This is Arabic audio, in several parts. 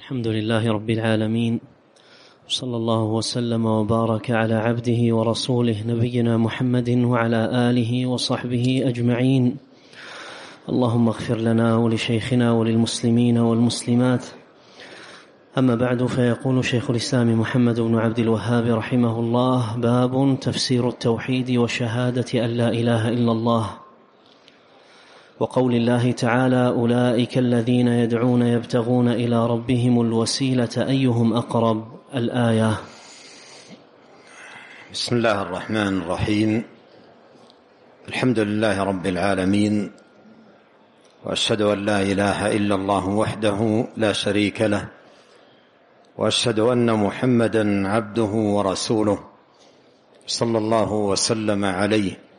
الحمد لله رب العالمين صلى الله وسلم وبارك على عبده ورسوله نبينا محمد وعلى اله وصحبه اجمعين اللهم اغفر لنا ولشيخنا وللمسلمين والمسلمات اما بعد فيقول شيخ الاسلام محمد بن عبد الوهاب رحمه الله باب تفسير التوحيد وشهاده ان لا اله الا الله وقول الله تعالى اولئك الذين يدعون يبتغون الى ربهم الوسيله ايهم اقرب الايه بسم الله الرحمن الرحيم الحمد لله رب العالمين واشهد ان لا اله الا الله وحده لا شريك له واشهد ان محمدا عبده ورسوله صلى الله وسلم عليه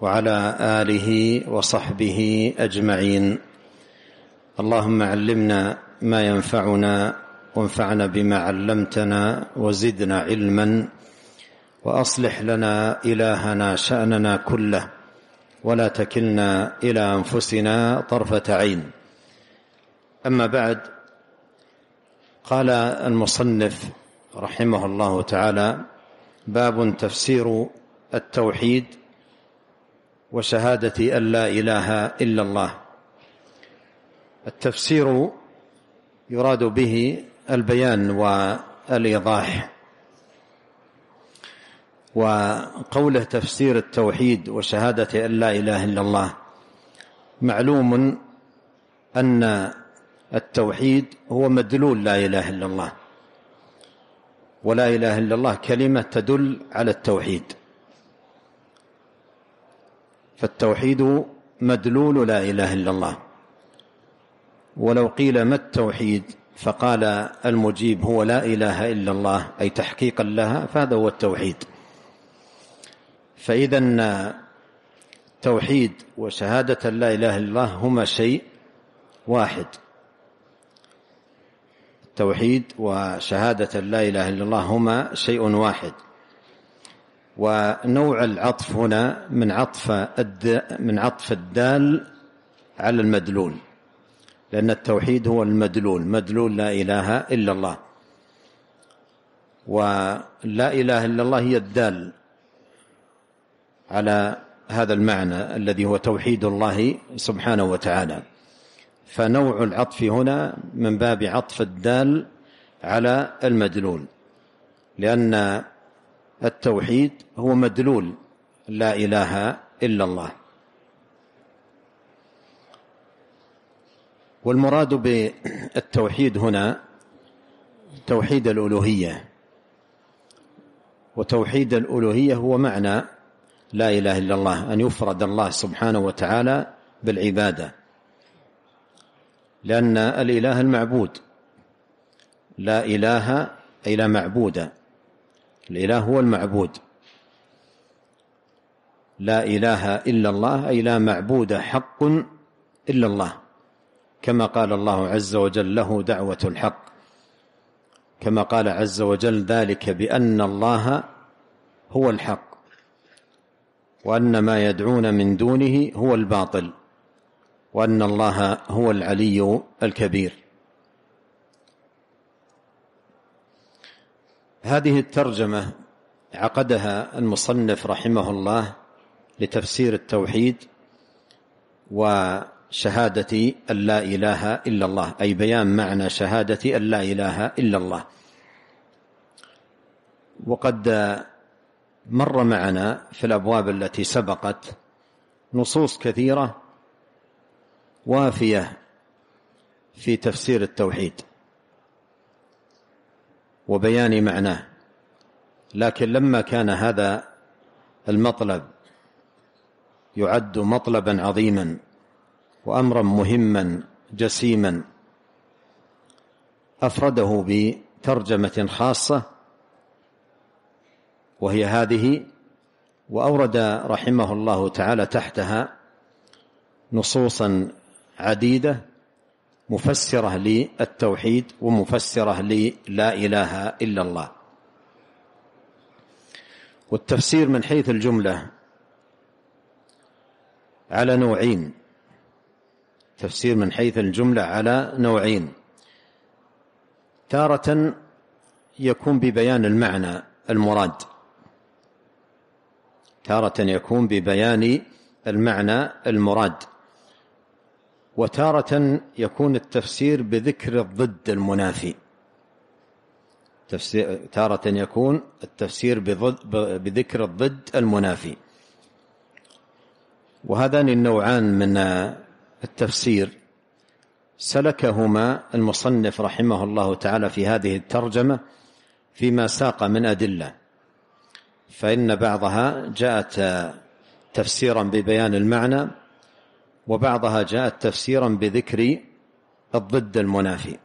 وعلى آله وصحبه أجمعين اللهم علمنا ما ينفعنا وانفعنا بما علمتنا وزدنا علما وأصلح لنا إلهنا شأننا كله ولا تكلنا إلى أنفسنا طرفة عين أما بعد قال المصنف رحمه الله تعالى باب تفسير التوحيد وشهادة أن لا إله إلا الله التفسير يراد به البيان والإيضاح وقوله تفسير التوحيد وشهادة أن لا إله إلا الله معلوم أن التوحيد هو مدلول لا إله إلا الله ولا إله إلا الله كلمة تدل على التوحيد فالتوحيد مدلول لا إله إلا الله ولو قيل ما التوحيد فقال المجيب هو لا إله إلا الله أي تحقيقا لها فهذا هو التوحيد فإذا توحيد وشهادة لا إله إلا الله هما شيء واحد التوحيد وشهادة لا إله إلا الله هما شيء واحد ونوع العطف هنا من عطف من عطف الدال على المدلول لأن التوحيد هو المدلول مدلول لا إله إلا الله ولا إله إلا الله هي الدال على هذا المعنى الذي هو توحيد الله سبحانه وتعالى فنوع العطف هنا من باب عطف الدال على المدلول لأن التوحيد هو مدلول لا إله إلا الله والمراد بالتوحيد هنا توحيد الألوهية وتوحيد الألوهية هو معنى لا إله إلا الله أن يفرد الله سبحانه وتعالى بالعبادة لأن الإله المعبود لا إله إلا معبودا الإله هو المعبود لا إله إلا الله أي لا معبود حق إلا الله كما قال الله عز وجل له دعوة الحق كما قال عز وجل ذلك بأن الله هو الحق وأن ما يدعون من دونه هو الباطل وأن الله هو العلي الكبير هذه الترجمة عقدها المصنف رحمه الله لتفسير التوحيد وشهادة أن لا إله إلا الله أي بيان معنى شهادة أن لا إله إلا الله وقد مر معنا في الأبواب التي سبقت نصوص كثيرة وافية في تفسير التوحيد وبيان معناه لكن لما كان هذا المطلب يعد مطلبا عظيما وأمرا مهما جسيما أفرده بترجمة خاصة وهي هذه وأورد رحمه الله تعالى تحتها نصوصا عديدة مفسرة للتوحيد ومفسرة للا إله إلا الله والتفسير من حيث الجملة على نوعين تفسير من حيث الجملة على نوعين تارة يكون ببيان المعنى المراد تارة يكون ببيان المعنى المراد وتارة يكون التفسير بذكر الضد المنافي تفسير تارة يكون التفسير بضد بذكر الضد المنافي وهذان النوعان من التفسير سلكهما المصنف رحمه الله تعالى في هذه الترجمة فيما ساق من أدلة فإن بعضها جاءت تفسيرا ببيان المعنى وبعضها جاءت تفسيرا بذكر الضد المنافي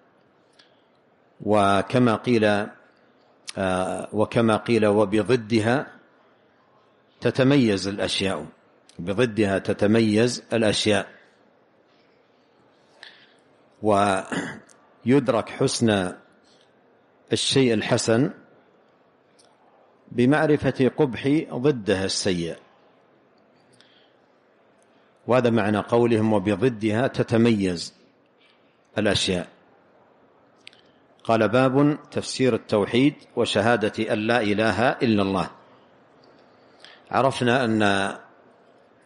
وكما قيل آه، وكما قيل وبضدها تتميز الأشياء بضدها تتميز الأشياء ويدرك حسن الشيء الحسن بمعرفة قبح ضده السيء وهذا معنى قولهم وبضدها تتميز الأشياء قال باب تفسير التوحيد وشهادة أن لا إله إلا الله عرفنا أن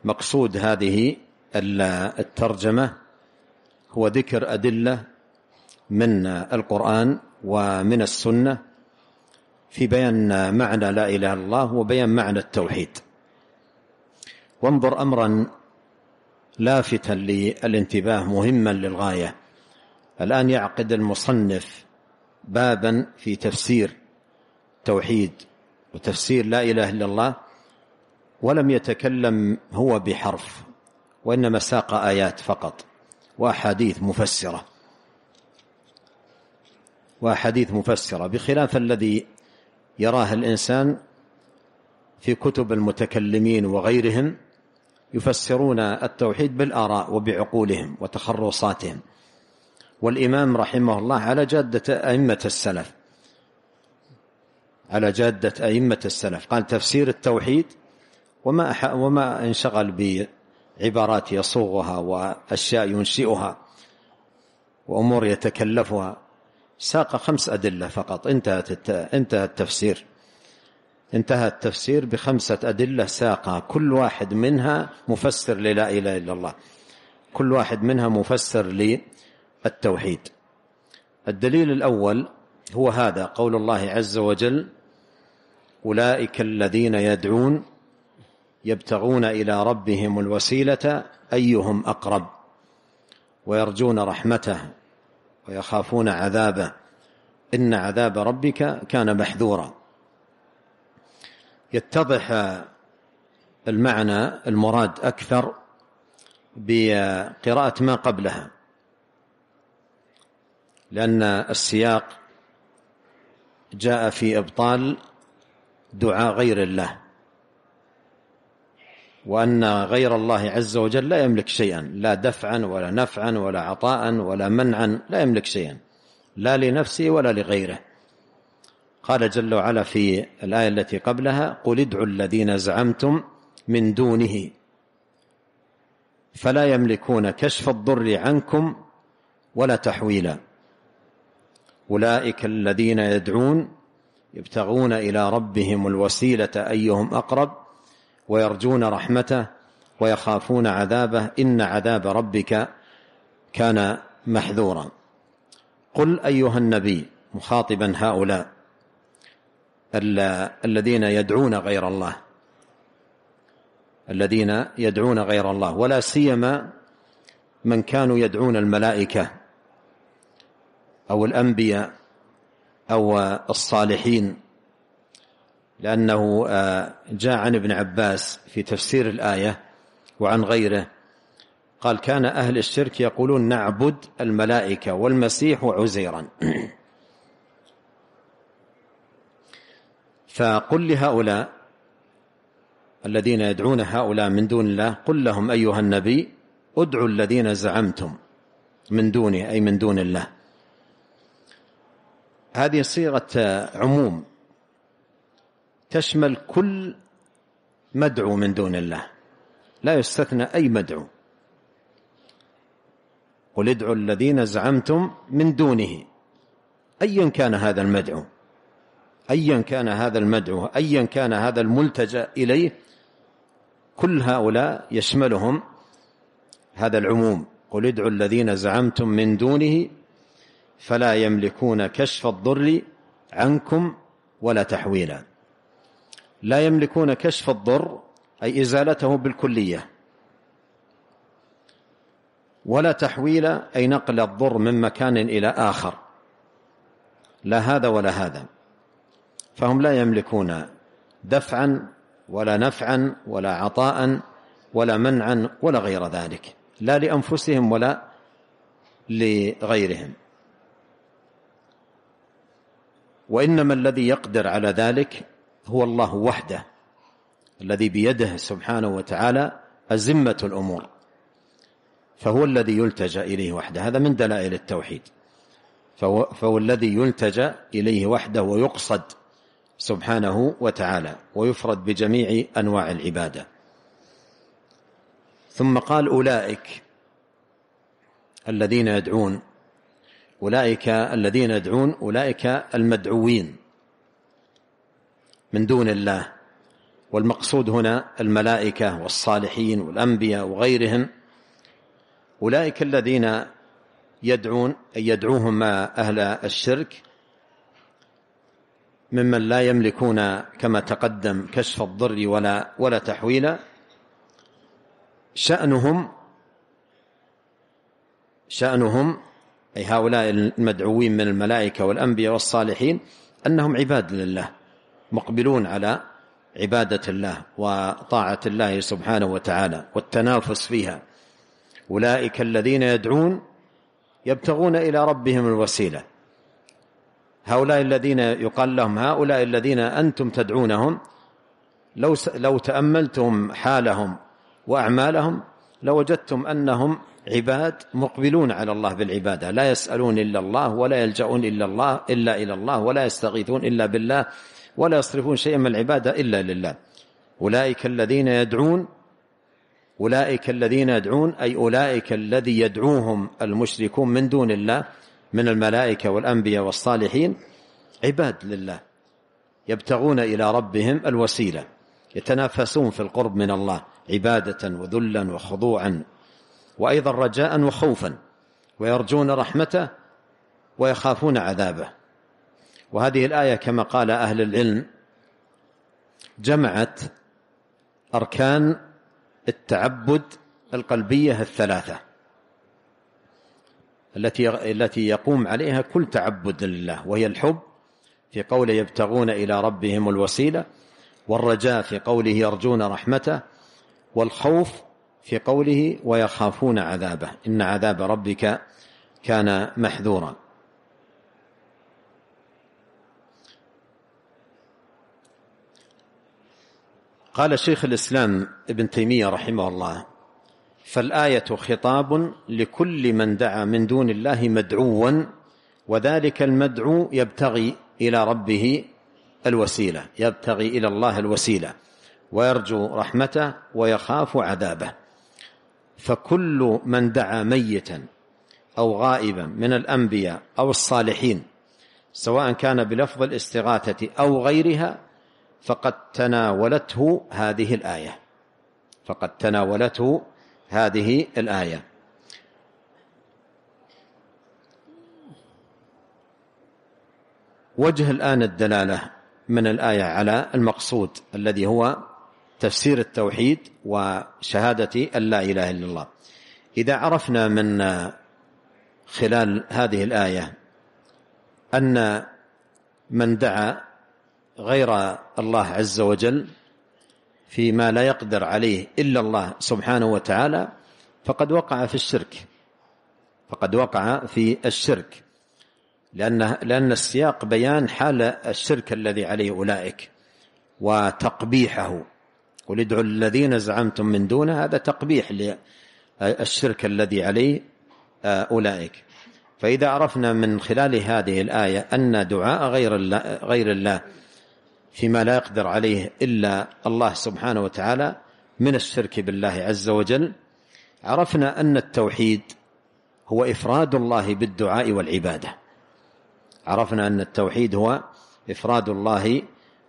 مقصود هذه الترجمة هو ذكر أدلة من القرآن ومن السنة في بيان معنى لا إله إلا الله وبيان معنى التوحيد وانظر أمرا لافتا للانتباه مهما للغاية الآن يعقد المصنف بابا في تفسير توحيد وتفسير لا إله إلا الله ولم يتكلم هو بحرف وإنما ساق آيات فقط وأحاديث مفسرة وأحاديث مفسرة بخلاف الذي يراه الإنسان في كتب المتكلمين وغيرهم يفسرون التوحيد بالآراء وبعقولهم وتخرصاتهم والإمام رحمه الله على جادة أئمة السلف على جادة أئمة السلف قال تفسير التوحيد وما وما انشغل بعبارات يصوغها وأشياء ينشئها وأمور يتكلفها ساق خمس أدلة فقط انتهت انتهى التفسير انتهى التفسير بخمسة أدلة ساقها كل واحد منها مفسر للا إله إلا الله كل واحد منها مفسر للتوحيد الدليل الأول هو هذا قول الله عز وجل أولئك الذين يدعون يبتغون إلى ربهم الوسيلة أيهم أقرب ويرجون رحمته ويخافون عذابه إن عذاب ربك كان محذورا يتضح المعنى المراد أكثر بقراءة ما قبلها لأن السياق جاء في إبطال دعاء غير الله وأن غير الله عز وجل لا يملك شيئا لا دفعا ولا نفعا ولا عطاء ولا منعا لا يملك شيئا لا لنفسه ولا لغيره قال جل وعلا في الآية التي قبلها قل ادعوا الذين زعمتم من دونه فلا يملكون كشف الضر عنكم ولا تحويلا أولئك الذين يدعون يبتغون إلى ربهم الوسيلة أيهم أقرب ويرجون رحمته ويخافون عذابه إن عذاب ربك كان محذورا قل أيها النبي مخاطبا هؤلاء الذين يدعون غير الله الذين يدعون غير الله ولا سيما من كانوا يدعون الملائكة أو الأنبياء أو الصالحين لأنه آه، جاء عن ابن عباس في تفسير الآية وعن غيره قال كان أهل الشرك يقولون نعبد الملائكة والمسيح وعزيرا فقل لهؤلاء الذين يدعون هؤلاء من دون الله قل لهم أيها النبي ادعوا الذين زعمتم من دونه أي من دون الله هذه صيغة عموم تشمل كل مدعو من دون الله لا يستثنى أي مدعو قل ادعوا الذين زعمتم من دونه أيا كان هذا المدعو أيا كان هذا المدعو أيا كان هذا الملتجأ إليه كل هؤلاء يشملهم هذا العموم قل ادعوا الذين زعمتم من دونه فلا يملكون كشف الضر عنكم ولا تحويلا لا يملكون كشف الضر أي إزالته بالكلية ولا تحويل أي نقل الضر من مكان إلى آخر لا هذا ولا هذا فهم لا يملكون دفعا ولا نفعا ولا عطاء ولا منعا ولا غير ذلك لا لأنفسهم ولا لغيرهم وإنما الذي يقدر على ذلك هو الله وحده الذي بيده سبحانه وتعالى أزمة الأمور فهو الذي يلتجأ إليه وحده هذا من دلائل التوحيد فهو, فهو الذي يلتجأ إليه وحده ويقصد سبحانه وتعالى ويفرد بجميع انواع العباده ثم قال اولئك الذين يدعون اولئك الذين يدعون اولئك المدعوين من دون الله والمقصود هنا الملائكه والصالحين والانبياء وغيرهم اولئك الذين يدعون أن يدعوهم مع أهل الشرك ممن لا يملكون كما تقدم كشف الضر ولا ولا تحويلا شأنهم شأنهم أي هؤلاء المدعوين من الملائكة والأنبياء والصالحين أنهم عباد لله مقبلون على عبادة الله وطاعة الله سبحانه وتعالى والتنافس فيها أولئك الذين يدعون يبتغون إلى ربهم الوسيلة هؤلاء الذين يقال لهم هؤلاء الذين أنتم تدعونهم لو, لو تأملتم حالهم وأعمالهم لوجدتم أنهم عباد مقبلون على الله بالعبادة لا يسألون إلا الله ولا يلجأون إلا الله إلا إلى الله ولا يستغيثون إلا بالله ولا يصرفون شيئا من العبادة إلا لله أولئك الذين يدعون أولئك الذين يدعون أي أولئك الذي يدعوهم المشركون من دون الله من الملائكة والأنبياء والصالحين عباد لله يبتغون إلى ربهم الوسيلة يتنافسون في القرب من الله عبادة وذلا وخضوعا وأيضا رجاء وخوفا ويرجون رحمته ويخافون عذابه وهذه الآية كما قال أهل العلم جمعت أركان التعبد القلبية الثلاثة التي التي يقوم عليها كل تعبد لله وهي الحب في قوله يبتغون إلى ربهم الوسيلة والرجاء في قوله يرجون رحمته والخوف في قوله ويخافون عذابه إن عذاب ربك كان محذورا قال شيخ الإسلام ابن تيمية رحمه الله فالايه خطاب لكل من دعا من دون الله مدعوا وذلك المدعو يبتغي الى ربه الوسيله يبتغي الى الله الوسيله ويرجو رحمته ويخاف عذابه فكل من دعا ميتا او غائبا من الانبياء او الصالحين سواء كان بلفظ الاستغاثه او غيرها فقد تناولته هذه الايه فقد تناولته هذه الآية وجه الآن الدلالة من الآية على المقصود الذي هو تفسير التوحيد وشهادة أن لا إله إلا الله إذا عرفنا من خلال هذه الآية أن من دعا غير الله عز وجل فيما لا يقدر عليه إلا الله سبحانه وتعالى فقد وقع في الشرك فقد وقع في الشرك لأن, لأن السياق بيان حال الشرك الذي عليه أولئك وتقبيحه قل ادعوا الذين زعمتم من دونه هذا تقبيح للشرك الذي عليه آه، أولئك فإذا عرفنا من خلال هذه الآية أن دعاء غير الله, غير الله فيما لا يقدر عليه إلا الله سبحانه وتعالى من الشرك بالله عز وجل عرفنا أن التوحيد هو إفراد الله بالدعاء والعبادة عرفنا أن التوحيد هو إفراد الله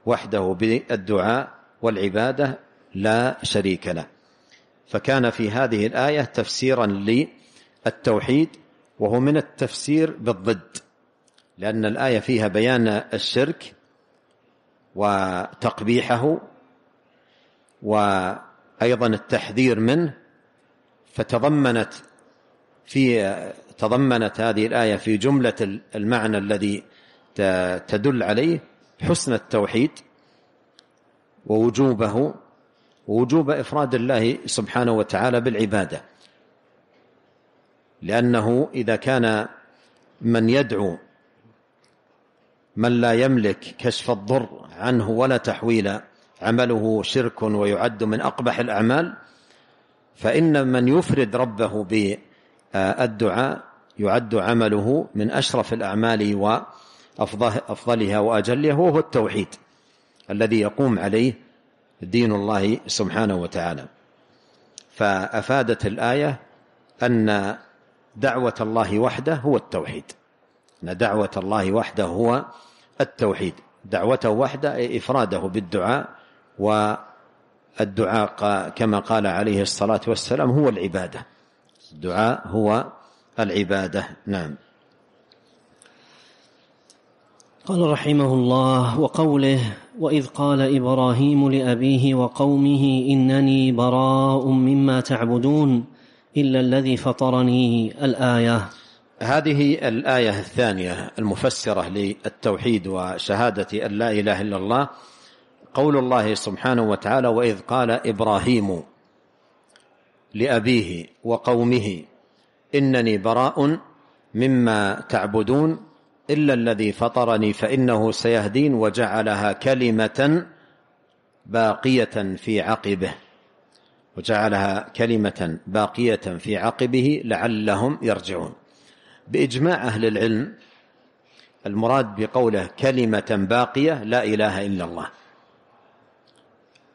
وحده بالدعاء والعبادة لا شريك له فكان في هذه الآية تفسيرا للتوحيد وهو من التفسير بالضد لأن الآية فيها بيان الشرك وتقبيحه وايضا التحذير منه فتضمنت في تضمنت هذه الايه في جمله المعنى الذي تدل عليه حسن التوحيد ووجوبه ووجوب افراد الله سبحانه وتعالى بالعباده لانه اذا كان من يدعو من لا يملك كشف الضر عنه ولا تحويل عمله شرك ويعد من أقبح الأعمال فإن من يفرد ربه بالدعاء يعد عمله من أشرف الأعمال وأفضلها وأجلها وهو التوحيد الذي يقوم عليه دين الله سبحانه وتعالى فأفادت الآية أن دعوة الله وحده هو التوحيد أن دعوة الله وحده هو التوحيد دعوته وحده إفراده بالدعاء والدعاء كما قال عليه الصلاة والسلام هو العبادة الدعاء هو العبادة نعم قال رحمه الله وقوله واذ قال ابراهيم لابيه وقومه انني براء مما تعبدون الا الذي فطرني الايه هذه الآية الثانية المفسرة للتوحيد وشهادة أن لا إله إلا الله قول الله سبحانه وتعالى وإذ قال إبراهيم لأبيه وقومه إنني براء مما تعبدون إلا الذي فطرني فإنه سيهدين وجعلها كلمة باقية في عقبه وجعلها كلمة باقية في عقبه لعلهم يرجعون بإجماع أهل العلم المراد بقوله كلمة باقية لا إله إلا الله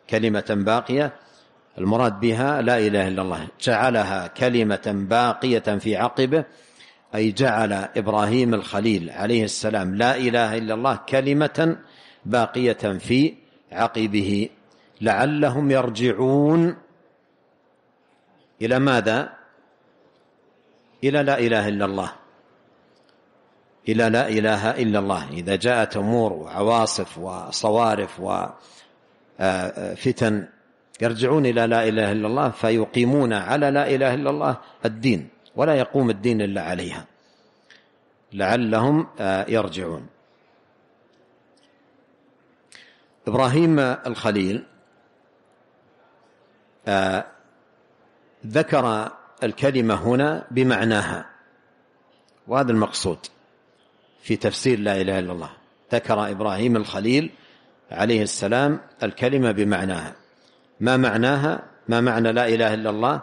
كلمة باقية المراد بها لا إله إلا الله جعلها كلمة باقية في عقبه أي جعل إبراهيم الخليل عليه السلام لا إله إلا الله كلمة باقية في عقبه لعلهم يرجعون إلى ماذا؟ إلى لا إله إلا الله إلى لا إله إلا الله إذا جاءت أمور وعواصف وصوارف وفتن آه، آه، يرجعون إلى لا إله إلا الله فيقيمون على لا إله إلا الله الدين ولا يقوم الدين إلا عليها لعلهم آه، يرجعون إبراهيم الخليل ذكر الكلمة هنا بمعناها وهذا المقصود في تفسير لا إله إلا الله ذكر إبراهيم الخليل عليه السلام الكلمة بمعناها ما معناها ما معنى لا إله إلا الله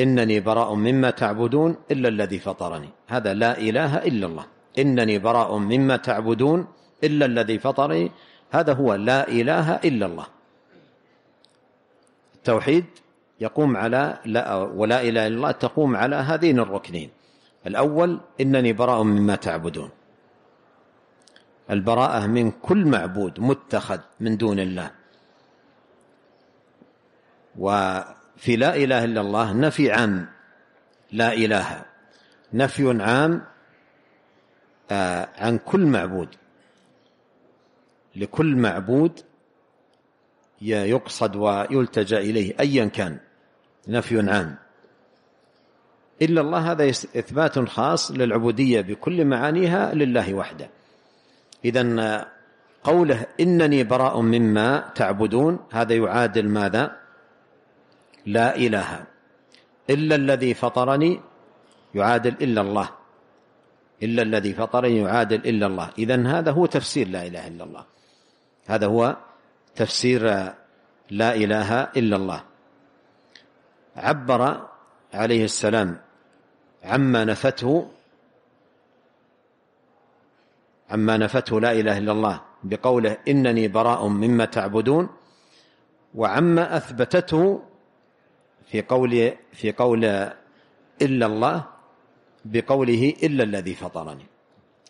إنني براء مما تعبدون إلا الذي فطرني هذا لا إله إلا الله إنني براء مما تعبدون إلا الذي فطرني هذا هو لا إله إلا الله التوحيد يقوم على لا ولا إله إلا الله تقوم على هذين الركنين الأول إنني براء مما تعبدون البراءة من كل معبود متخذ من دون الله وفي لا إله إلا الله نفي عام لا إله نفي عام آه، عن كل معبود لكل معبود يقصد ويلتجأ إليه أيا كان نفي عام إلا الله هذا إثبات خاص للعبودية بكل معانيها لله وحده إذا قوله إنني براء مما تعبدون هذا يعادل ماذا لا إله إلا الذي فطرني يعادل إلا الله إلا الذي فطرني يعادل إلا الله إذا هذا هو تفسير لا إله إلا الله هذا هو تفسير لا إله إلا الله عبر عليه السلام عما نفته عما نفته لا إله إلا الله بقوله إنني براء مما تعبدون وعما أثبتته في قول في قول إلا الله بقوله إلا الذي فطرني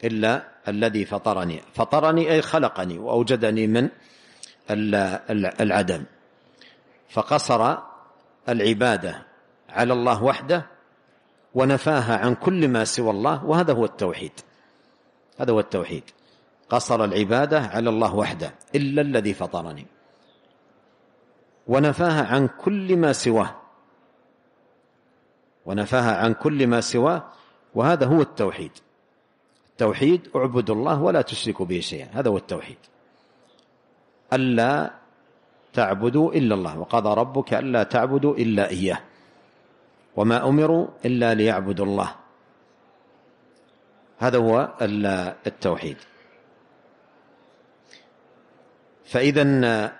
إلا الذي فطرني فطرني أي خلقني وأوجدني من العدم فقصر العبادة على الله وحده ونفاها عن كل ما سوى الله وهذا هو التوحيد هذا هو التوحيد قصر العبادة على الله وحده إلا الذي فطرني ونفاها عن كل ما سواه ونفاها عن كل ما سواه وهذا هو التوحيد التوحيد اعبدوا الله ولا تشركوا به شيئا هذا هو التوحيد ألا تعبدوا إلا الله وقضى ربك ألا تعبدوا إلا إياه وما امروا الا ليعبدوا الله هذا هو التوحيد فاذا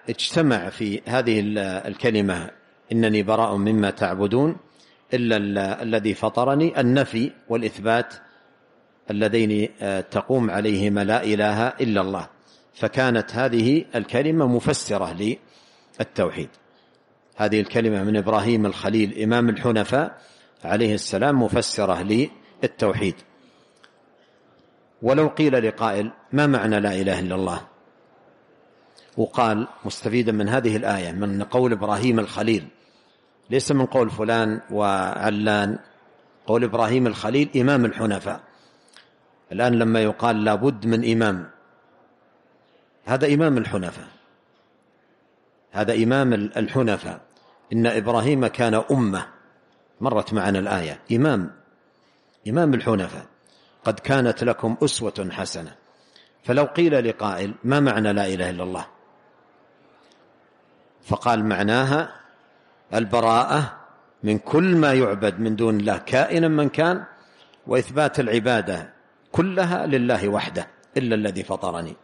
اجتمع في هذه الكلمه انني براء مما تعبدون الا الذي فطرني النفي والاثبات اللذين آه، تقوم عليهما لا اله الا الله فكانت هذه الكلمه مفسره للتوحيد هذه الكلمة من إبراهيم الخليل إمام الحنفاء عليه السلام مفسرة للتوحيد ولو قيل لقائل ما معنى لا إله إلا الله وقال مستفيدا من هذه الآية من قول إبراهيم الخليل ليس من قول فلان وعلان قول إبراهيم الخليل إمام الحنفاء الآن لما يقال لابد من إمام هذا إمام الحنفاء هذا إمام الحنفاء إن إبراهيم كان أمة مرت معنا الآية إمام إمام الحنفاء قد كانت لكم أسوة حسنة فلو قيل لقائل ما معنى لا إله إلا الله فقال معناها البراءة من كل ما يعبد من دون الله كائنا من كان وإثبات العبادة كلها لله وحده إلا الذي فطرني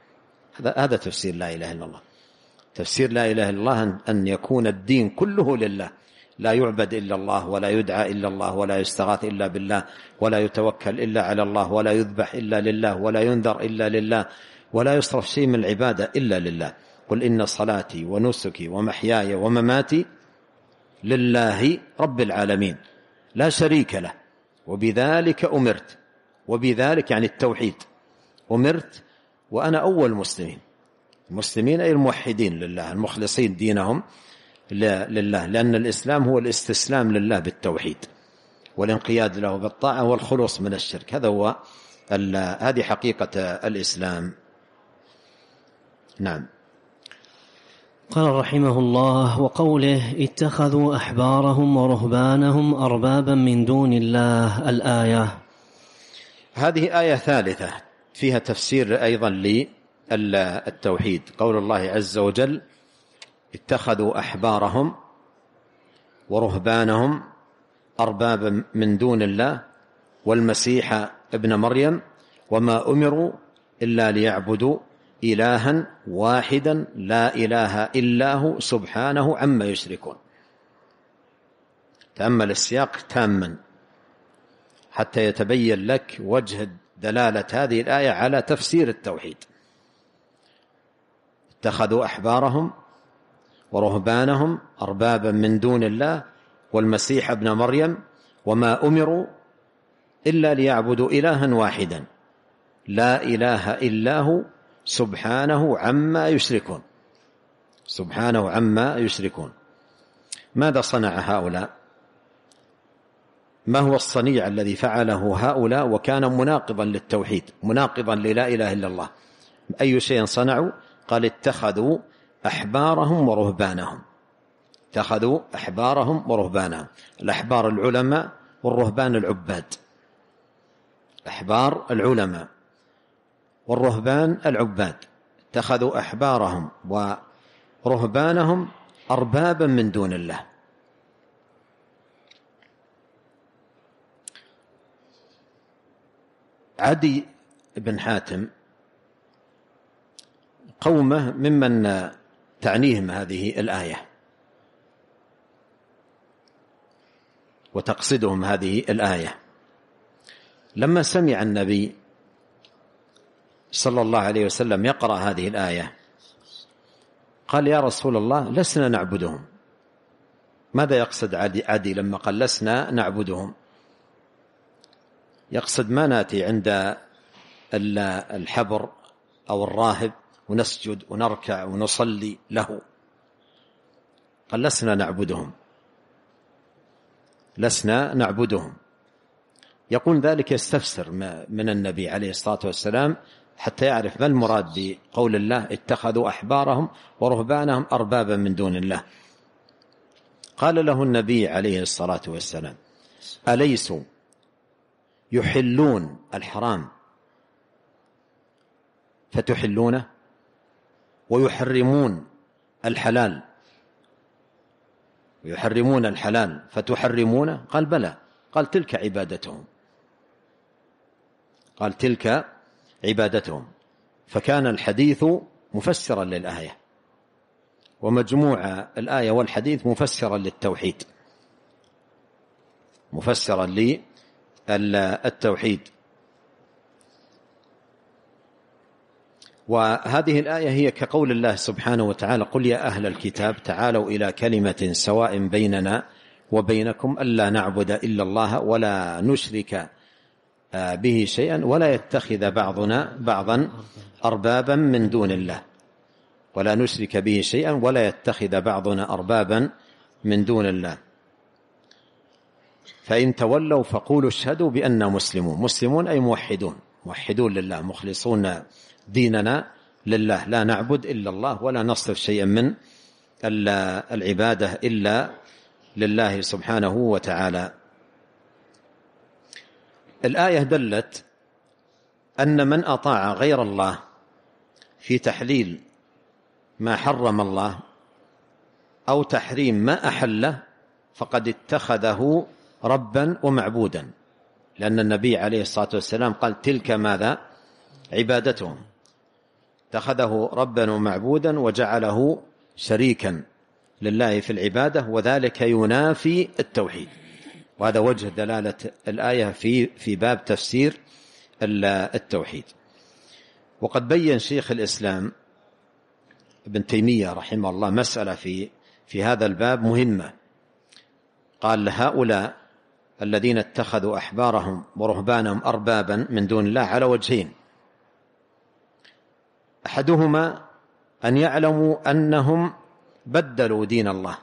هذا هذا تفسير لا إله إلا الله تفسير لا إله إلا الله أن يكون الدين كله لله لا يعبد إلا الله ولا يدعى إلا الله ولا يستغاث إلا بالله ولا يتوكل إلا على الله ولا يذبح إلا لله ولا ينذر إلا لله ولا يصرف شيء من العبادة إلا لله قل إن صلاتي ونسكي ومحياي ومماتي لله رب العالمين لا شريك له وبذلك أمرت وبذلك يعني التوحيد أمرت وأنا أول مسلمين المسلمين أي الموحدين لله المخلصين دينهم لله لأن الإسلام هو الاستسلام لله بالتوحيد والانقياد له بالطاعة والخلوص من الشرك هذا هو هذه حقيقة الإسلام نعم قال رحمه الله وقوله اتخذوا أحبارهم ورهبانهم أربابا من دون الله الآية هذه آية ثالثة فيها تفسير أيضا التوحيد قول الله عز وجل اتخذوا أحبارهم ورهبانهم أربابا من دون الله والمسيح ابن مريم وما أمروا إلا ليعبدوا إلها واحدا لا إله إلا هو سبحانه عما يشركون تأمل السياق تاما حتى يتبين لك وجه دلالة هذه الآية على تفسير التوحيد اتخذوا أحبارهم ورهبانهم أربابا من دون الله والمسيح ابن مريم وما أمروا إلا ليعبدوا إلها واحدا لا إله إلا هو سبحانه عما يشركون سبحانه عما يشركون ماذا صنع هؤلاء ما هو الصنيع الذي فعله هؤلاء وكان مناقضا للتوحيد مناقضا للا إله إلا الله أي شيء صنعوا قال اتخذوا أحبارهم ورهبانهم اتخذوا أحبارهم ورهبانهم الأحبار العلماء والرهبان العباد أحبار العلماء والرهبان العباد اتخذوا أحبارهم ورهبانهم أربابا من دون الله عدي بن حاتم قومه ممن تعنيهم هذه الآية وتقصدهم هذه الآية لما سمع النبي صلى الله عليه وسلم يقرأ هذه الآية قال يا رسول الله لسنا نعبدهم ماذا يقصد عدي, عدي لما قال لسنا نعبدهم يقصد ما ناتي عند الحبر أو الراهب ونسجد ونركع ونصلي له قال لسنا نعبدهم لسنا نعبدهم يقول ذلك يستفسر من النبي عليه الصلاة والسلام حتى يعرف ما المراد بقول الله اتخذوا أحبارهم ورهبانهم أربابا من دون الله قال له النبي عليه الصلاة والسلام أليسوا يحلون الحرام فتحلونه ويحرمون الحلال يحرمون الحلال فتحرمونه قال بلى قال تلك عبادتهم قال تلك عبادتهم فكان الحديث مفسرا للآية ومجموع الآية والحديث مفسرا للتوحيد مفسرا للتوحيد وهذه الآية هي كقول الله سبحانه وتعالى قل يا أهل الكتاب تعالوا إلى كلمة سواء بيننا وبينكم ألا نعبد إلا الله ولا نشرك آه، به شيئا ولا يتخذ بعضنا بعضا أربابا من دون الله ولا نشرك به شيئا ولا يتخذ بعضنا أربابا من دون الله فإن تولوا فقولوا اشهدوا بأننا مسلمون مسلمون أي موحدون موحدون لله مخلصون ديننا لله لا نعبد إلا الله ولا نصرف شيئا من العبادة إلا لله سبحانه وتعالى الآية دلت أن من أطاع غير الله في تحليل ما حرم الله أو تحريم ما أحله فقد اتخذه ربا ومعبودا لأن النبي عليه الصلاة والسلام قال تلك ماذا عبادتهم اتخذه ربا ومعبودا وجعله شريكا لله في العبادة وذلك ينافي التوحيد وهذا وجه دلالة الآية في في باب تفسير التوحيد وقد بين شيخ الإسلام ابن تيمية رحمه الله مسألة في في هذا الباب مهمة قال هؤلاء الذين اتخذوا أحبارهم ورهبانهم أربابا من دون الله على وجهين أحدهما أن يعلموا أنهم بدلوا دين الله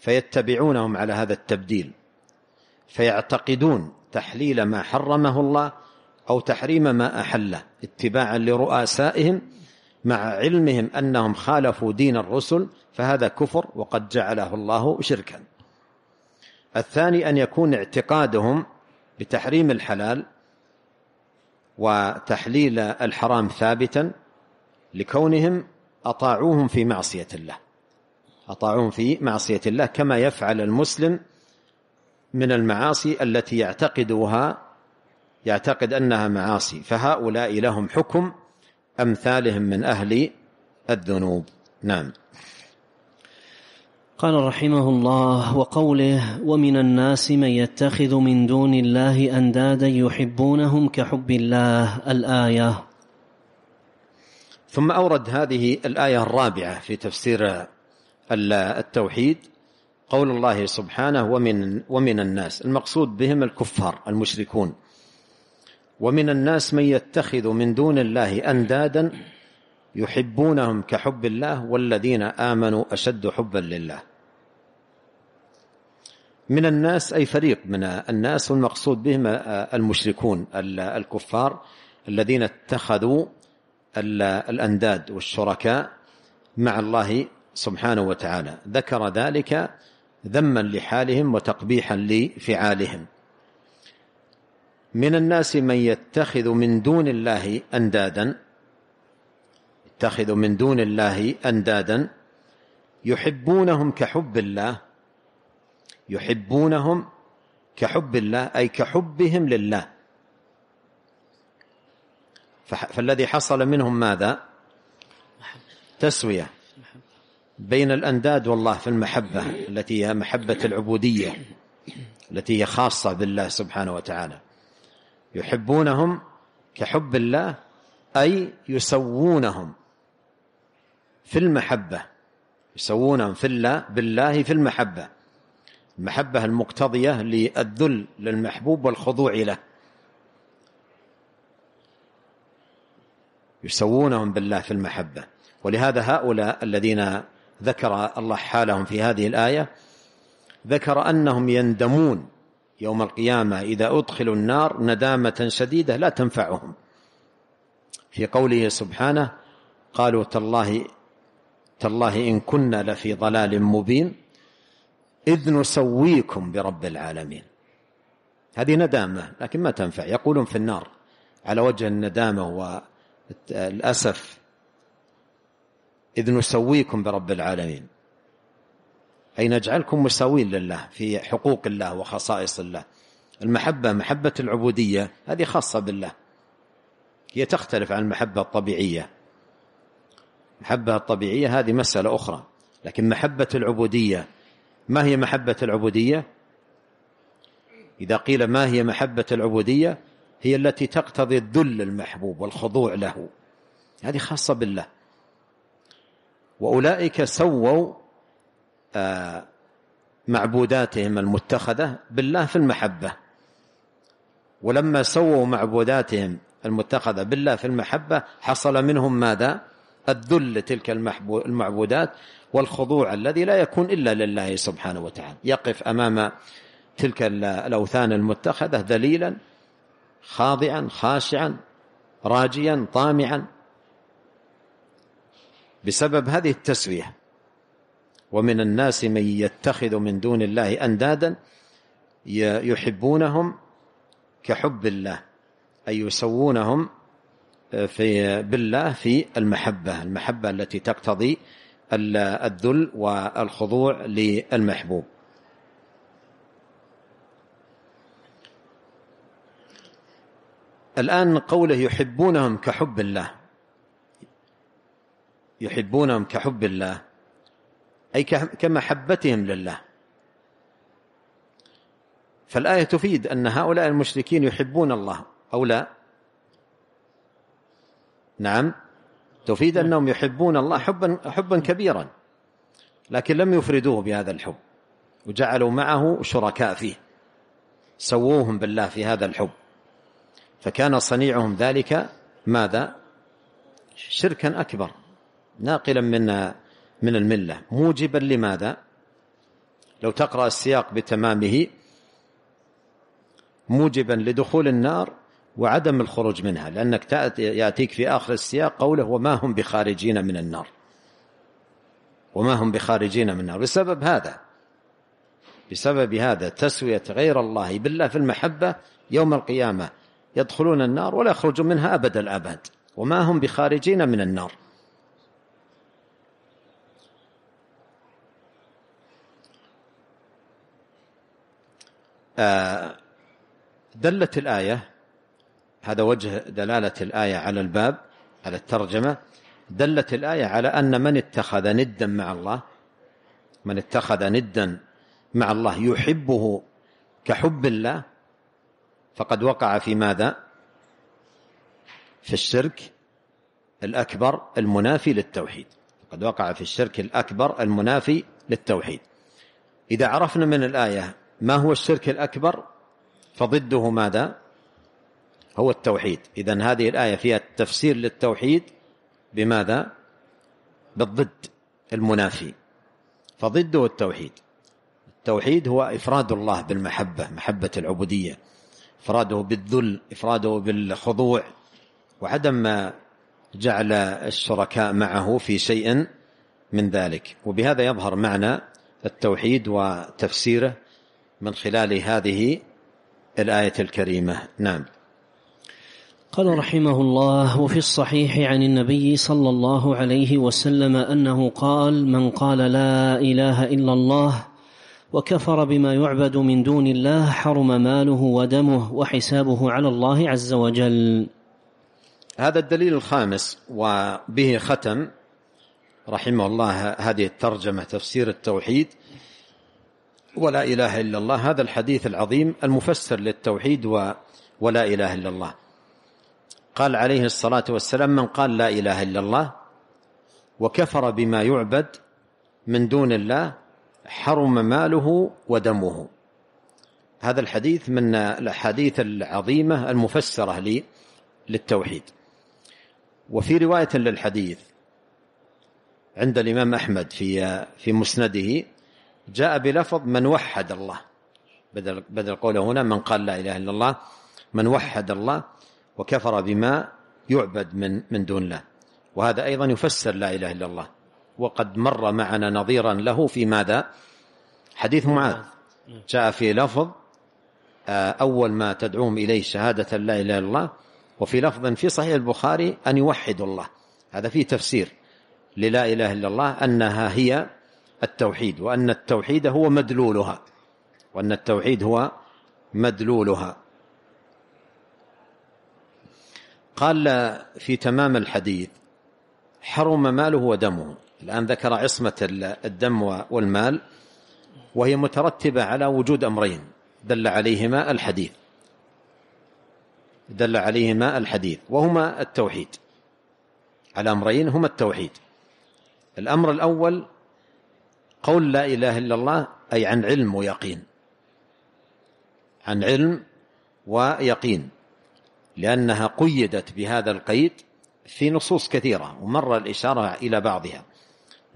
فيتبعونهم على هذا التبديل فيعتقدون تحليل ما حرمه الله أو تحريم ما أحله اتباعا لرؤسائهم مع علمهم أنهم خالفوا دين الرسل فهذا كفر وقد جعله الله شركا الثاني أن يكون اعتقادهم بتحريم الحلال وتحليل الحرام ثابتا لكونهم أطاعوهم في معصية الله أطاعوهم في معصية الله كما يفعل المسلم من المعاصي التي يعتقدها يعتقد أنها معاصي فهؤلاء لهم حكم أمثالهم من أهل الذنوب نعم قال رحمه الله وقوله ومن الناس من يتخذ من دون الله اندادا يحبونهم كحب الله الايه ثم اورد هذه الايه الرابعه في تفسير التوحيد قول الله سبحانه ومن ومن الناس المقصود بهم الكفار المشركون ومن الناس من يتخذ من دون الله اندادا يحبونهم كحب الله والذين امنوا اشد حبا لله من الناس أي فريق من الناس والمقصود بهم المشركون الكفار الذين اتخذوا الأنداد والشركاء مع الله سبحانه وتعالى ذكر ذلك ذما لحالهم وتقبيحا لفعالهم من الناس من يتخذ من دون الله أندادا يتخذ من دون الله أندادا يحبونهم كحب الله يحبونهم كحب الله أي كحبهم لله فالذي حصل منهم ماذا تسوية بين الأنداد والله في المحبة التي هي محبة العبودية التي هي خاصة بالله سبحانه وتعالى يحبونهم كحب الله أي يسوونهم في المحبة يسوونهم في الله بالله في المحبة المحبة المقتضية للذل للمحبوب والخضوع له يسوونهم بالله في المحبة ولهذا هؤلاء الذين ذكر الله حالهم في هذه الآية ذكر أنهم يندمون يوم القيامة إذا أدخلوا النار ندامة شديدة لا تنفعهم في قوله سبحانه قالوا تالله تالله إن كنا لفي ضلال مبين إذ نسويكم برب العالمين هذه ندامة لكن ما تنفع يقولون في النار على وجه الندامة والأسف إذ نسويكم برب العالمين أي نجعلكم مساوين لله في حقوق الله وخصائص الله المحبة محبة العبودية هذه خاصة بالله هي تختلف عن المحبة الطبيعية المحبة الطبيعية هذه مسألة أخرى لكن محبة العبودية ما هي محبة العبودية إذا قيل ما هي محبة العبودية هي التي تقتضي الذل المحبوب والخضوع له هذه خاصة بالله وأولئك سووا آه، معبوداتهم المتخذة بالله في المحبة ولما سووا معبوداتهم المتخذة بالله في المحبة حصل منهم ماذا؟ الذل لتلك المعبودات والخضوع الذي لا يكون إلا لله سبحانه وتعالى يقف أمام تلك الأوثان المتخذة ذليلا خاضعا خاشعا راجيا طامعا بسبب هذه التسويه ومن الناس من يتخذ من دون الله اندادا يحبونهم كحب الله اي يسوونهم في بالله في المحبه المحبه التي تقتضي الذل والخضوع للمحبوب الآن قوله يحبونهم كحب الله يحبونهم كحب الله أي كمحبتهم لله فالآية تفيد أن هؤلاء المشركين يحبون الله أو لا نعم تفيد نعم. أنهم يحبون الله حبا, حبا كبيرا لكن لم يفردوه بهذا الحب وجعلوا معه شركاء فيه سووهم بالله في هذا الحب فكان صنيعهم ذلك ماذا شركا أكبر ناقلا من من الملة موجبا لماذا لو تقرأ السياق بتمامه موجبا لدخول النار وعدم الخروج منها لأنك يأتيك في آخر السياق قوله وما هم بخارجين من النار وما هم بخارجين من النار بسبب هذا بسبب هذا تسوية غير الله بالله في المحبة يوم القيامة يدخلون النار ولا يخرجون منها أبد الأبد وما هم بخارجين من النار آه، دلت الآية هذا وجه دلالة الآية على الباب على الترجمة دلت الآية على أن من اتخذ ندا مع الله من اتخذ ندا مع الله يحبه كحب الله فقد وقع في ماذا في الشرك الأكبر المنافي للتوحيد قد وقع في الشرك الأكبر المنافي للتوحيد إذا عرفنا من الآية ما هو الشرك الأكبر فضده ماذا هو التوحيد إذا هذه الآية فيها التفسير للتوحيد بماذا بالضد المنافي فضده التوحيد التوحيد هو إفراد الله بالمحبة محبة العبودية إفراده بالذل إفراده بالخضوع وعدم جعل الشركاء معه في شيء من ذلك وبهذا يظهر معنى التوحيد وتفسيره من خلال هذه الآية الكريمة نعم قال رحمه الله وفي الصحيح عن النبي صلى الله عليه وسلم أنه قال من قال لا إله إلا الله وكفر بما يعبد من دون الله حرم ماله ودمه وحسابه على الله عز وجل هذا الدليل الخامس وبه ختم رحمه الله هذه الترجمة تفسير التوحيد ولا إله إلا الله هذا الحديث العظيم المفسر للتوحيد ولا إله إلا الله قال عليه الصلاة والسلام من قال لا إله إلا الله وكفر بما يعبد من دون الله حرم ماله ودمه هذا الحديث من الأحاديث العظيمة المفسرة للتوحيد وفي رواية للحديث عند الإمام أحمد في في مسنده جاء بلفظ من وحد الله بدل بدل قوله هنا من قال لا إله إلا الله من وحد الله وكفر بما يعبد من من دون الله وهذا أيضا يفسر لا إله إلا الله وقد مر معنا نظيرا له في ماذا حديث معاذ جاء في لفظ آه، أول ما تدعوهم إليه شهادة لا إله إلا الله وفي لفظ في صحيح البخاري أن يوحدوا الله هذا فيه تفسير للا إله إلا الله أنها هي التوحيد وأن التوحيد هو مدلولها وأن التوحيد هو مدلولها قال في تمام الحديث حرم ماله ودمه الآن ذكر عصمة الدم والمال وهي مترتبة على وجود أمرين دل عليهما الحديث دل عليهما الحديث وهما التوحيد على أمرين هما التوحيد الأمر الأول قول لا إله إلا الله أي عن علم ويقين عن علم ويقين لأنها قيدت بهذا القيد في نصوص كثيرة ومر الإشارة إلى بعضها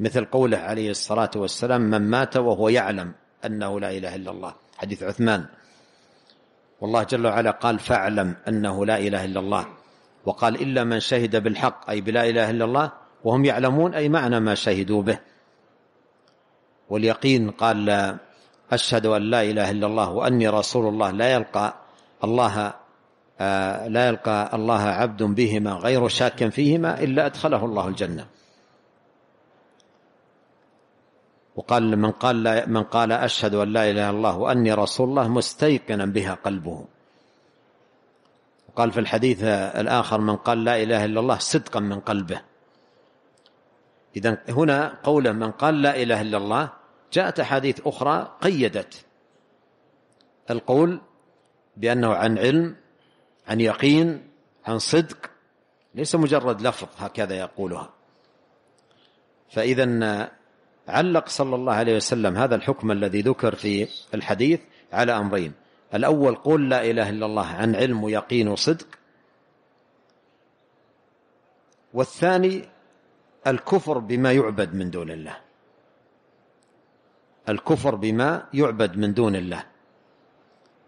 مثل قوله عليه الصلاة والسلام من مات وهو يعلم أنه لا إله إلا الله حديث عثمان والله جل وعلا قال فاعلم أنه لا إله إلا الله وقال إلا من شهد بالحق أي بلا إله إلا الله وهم يعلمون أي معنى ما شهدوا به واليقين قال أشهد أن لا إله إلا الله وأني رسول الله لا يلقى الله آه، لا يلقى الله عبد بهما غير شاك فيهما إلا أدخله الله الجنة وقال من قال لا من قال أشهد أن لا إله إلا الله وأني رسول الله مستيقنا بها قلبه وقال في الحديث الآخر من قال لا إله إلا الله صدقا من قلبه إذا هنا قوله من قال لا إله إلا الله جاءت أحاديث أخرى قيدت القول بأنه عن علم عن يقين عن صدق ليس مجرد لفظ هكذا يقولها فإذا علق صلى الله عليه وسلم هذا الحكم الذي ذكر في الحديث على أمرين الأول قول لا إله إلا الله عن علم ويقين وصدق والثاني الكفر بما يعبد من دون الله الكفر بما يعبد من دون الله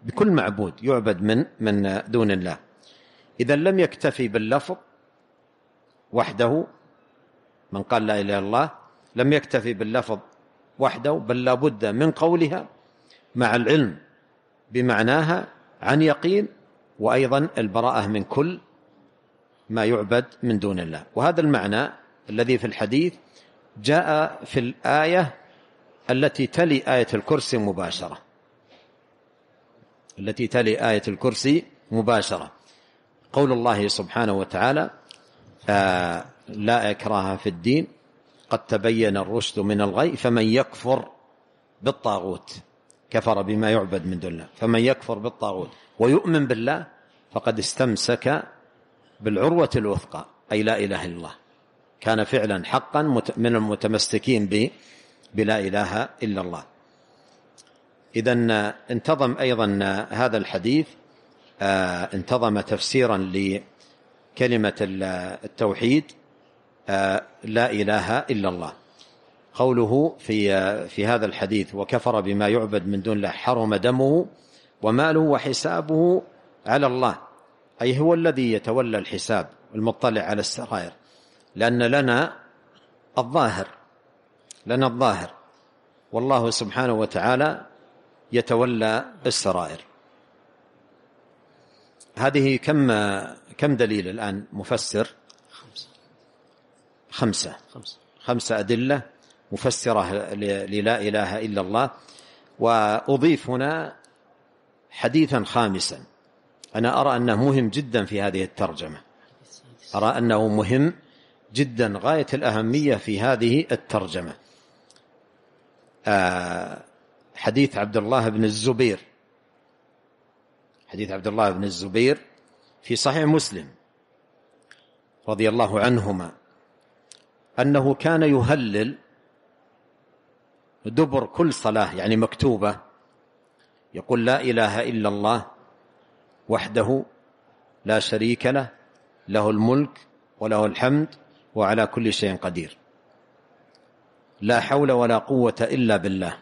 بكل معبود يعبد من من دون الله إذا لم يكتفي باللفظ وحده من قال لا إله إلا الله لم يكتفي باللفظ وحده بل لابد من قولها مع العلم بمعناها عن يقين وأيضا البراءة من كل ما يعبد من دون الله وهذا المعنى الذي في الحديث جاء في الآية التي تلي آية الكرسي مباشرة التي تلي آية الكرسي مباشرة قول الله سبحانه وتعالى آه لا إكراه في الدين قد تبين الرشد من الغي فمن يكفر بالطاغوت كفر بما يعبد من دون الله فمن يكفر بالطاغوت ويؤمن بالله فقد استمسك بالعروة الوثقى أي لا إله إلا الله كان فعلا حقا من المتمسكين بلا إله إلا الله إذا آه، انتظم أيضا آه، هذا الحديث آه، انتظم تفسيرا لكلمة التوحيد لا إله إلا الله قوله في في هذا الحديث وكفر بما يعبد من دون الله حرم دمه وماله وحسابه على الله أي هو الذي يتولى الحساب المطلع على السرائر لأن لنا الظاهر لنا الظاهر والله سبحانه وتعالى يتولى السرائر هذه كم كم دليل الآن مفسر خمسة خمسة خمسة, أدلة مفسرة للا إله إلا الله وأضيف هنا حديثا خامسا أنا أرى أنه مهم جدا في هذه الترجمة أرى أنه مهم جدا غاية الأهمية في هذه الترجمة آه، حديث عبد الله بن الزبير حديث عبد الله بن الزبير في صحيح مسلم رضي الله عنهما أنه كان يهلل دبر كل صلاة يعني مكتوبة يقول لا إله إلا الله وحده لا شريك له له الملك وله الحمد وعلى كل شيء قدير لا حول ولا قوة إلا بالله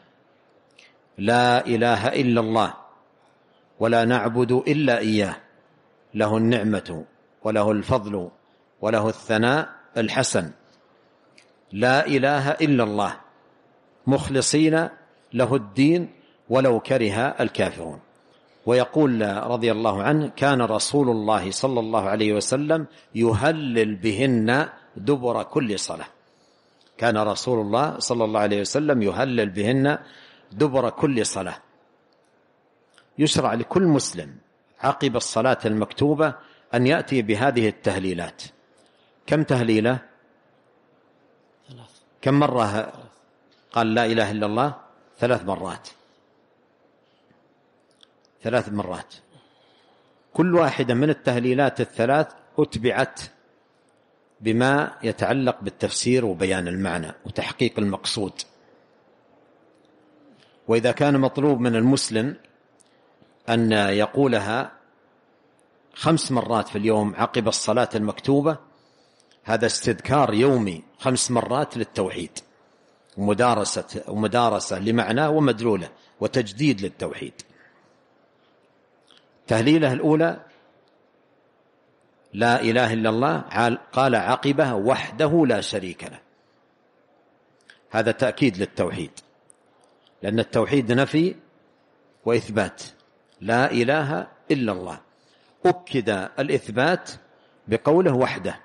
لا اله الا الله ولا نعبد الا اياه له النعمه وله الفضل وله الثناء الحسن لا اله الا الله مخلصين له الدين ولو كره الكافرون ويقول رضي الله عنه كان رسول الله صلى الله عليه وسلم يهلل بهن دبر كل صلاه كان رسول الله صلى الله عليه وسلم يهلل بهن دبر كل صلاة يشرع لكل مسلم عقب الصلاة المكتوبة أن يأتي بهذه التهليلات كم تهليلة ثلاث كم مرة قال لا إله إلا الله ثلاث مرات ثلاث مرات كل واحدة من التهليلات الثلاث أتبعت بما يتعلق بالتفسير وبيان المعنى وتحقيق المقصود وإذا كان مطلوب من المسلم أن يقولها خمس مرات في اليوم عقب الصلاة المكتوبة هذا استذكار يومي خمس مرات للتوحيد ومدارسة, ومدارسة لمعناه ومدلوله وتجديد للتوحيد تهليله الأولى لا إله إلا الله قال عقبه وحده لا شريك له هذا تأكيد للتوحيد لأن التوحيد نفي وإثبات لا إله إلا الله أكد الإثبات بقوله وحده